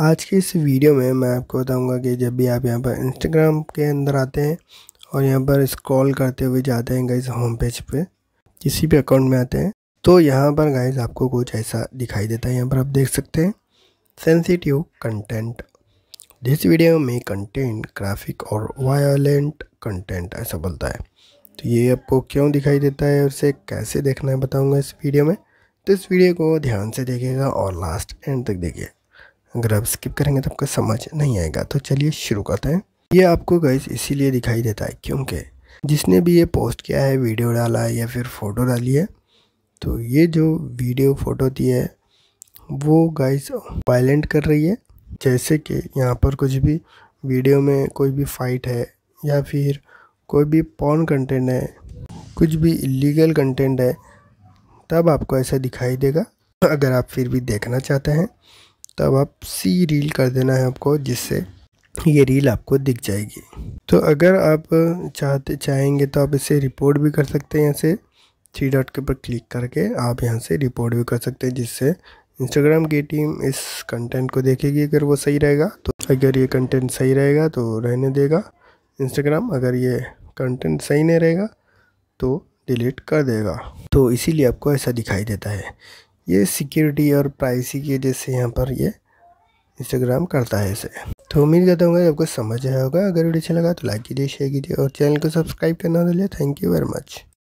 आज की इस वीडियो में मैं आपको बताऊंगा कि जब भी आप यहाँ पर इंस्टाग्राम के अंदर आते हैं और यहाँ पर स्क्रॉल करते हुए जाते हैं गाइज होम पेज पे किसी भी अकाउंट में आते हैं तो यहाँ पर गाइज आपको कुछ ऐसा दिखाई देता है यहाँ पर आप देख सकते हैं सेंसिटिव कंटेंट जिस वीडियो में कंटेंट ग्राफिक और वायलेंट कंटेंट ऐसा बोलता है तो ये आपको क्यों दिखाई देता है और कैसे देखना है बताऊँगा इस वीडियो में तो इस वीडियो को ध्यान से देखिएगा और लास्ट एंड तक देखिए अगर आप स्किप करेंगे तो आपको समझ नहीं आएगा तो चलिए शुरू करते हैं ये आपको गैस इसीलिए दिखाई देता है क्योंकि जिसने भी ये पोस्ट किया है वीडियो डाला है या फिर फ़ोटो डाली है तो ये जो वीडियो फ़ोटो दी है वो गाइस वायलेंट कर रही है जैसे कि यहाँ पर कुछ भी वीडियो में कोई भी फाइट है या फिर कोई भी पॉन कंटेंट है कुछ भी इलीगल कंटेंट है तब आपको ऐसा दिखाई देगा अगर आप फिर भी देखना चाहते हैं तब आप सी रील कर देना है आपको जिससे ये रील आपको दिख जाएगी तो अगर आप चाहते चाहेंगे तो आप इसे रिपोर्ट भी कर सकते हैं यहाँ से थ्री डॉट के ऊपर क्लिक करके आप यहाँ से रिपोर्ट भी कर सकते हैं जिससे इंस्टाग्राम की टीम इस कंटेंट को देखेगी अगर वो सही रहेगा तो अगर ये कंटेंट सही रहेगा तो रहने देगा इंस्टाग्राम अगर ये कंटेंट सही नहीं रहेगा तो डिलीट कर देगा तो इसीलिए आपको ऐसा दिखाई देता है ये सिक्योरिटी और प्राइसी के जैसे यहाँ पर ये इंस्टाग्राम करता है इसे तो उम्मीद करता हूँ आपको समझ आया होगा अगर वीडियो अच्छा लगा तो लाइक कीजिए शेयर कीजिए और चैनल को सब्सक्राइब करना भूलिए थैंक यू वेरी मच